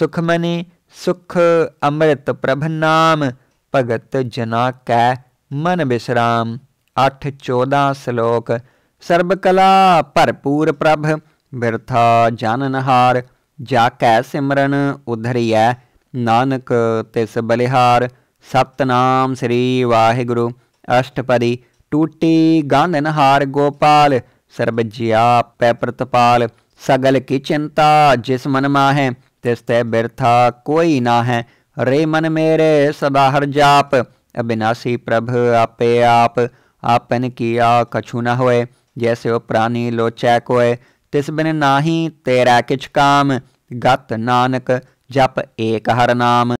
ਸੁਖਮਨੀ ਸੁਖ ਅੰਮ੍ਰਿਤ ਪ੍ਰਭ ਨਾਮ ਭਗਤ ਜਨਾ ਕੈ ਮਨ ਬਿਸਰਾਮ 8 14 ਸ਼ਲੋਕ ਸਰਬ ਕਲਾ ਭਰਪੂਰ ਪ੍ਰਭ ਬਿਰਥਾ ਜਾਨਨਹਾਰ ਜਾ ਕੈ ਸਿਮਰਨ ਉਧਰਿਐ ਨਾਨਕ ਤਿਸ ਬਲਿਹਾਰ ਸਤਨਾਮ ਸ੍ਰੀ ਵਾਹਿਗੁਰੂ ਅਸ਼ਟਪਦੀ ਟੂਟੀ ਹਾਰ ਗੋਪਾਲ ਸਰਬ ਜਿਆ ਪੈ ਪ੍ਰਤਪਾਲ सगल की चिंता जिस मन माहे तिस्ते बिरथा कोई ना है रे मन मेरे सदा हर जाप अविनाशी प्रभ आपे आप आपन किया कछु न होए जैसे वो प्राणी लोचै कोय तिस बिन नाही तेरा किछ काम गत नानक जप एक हर नाम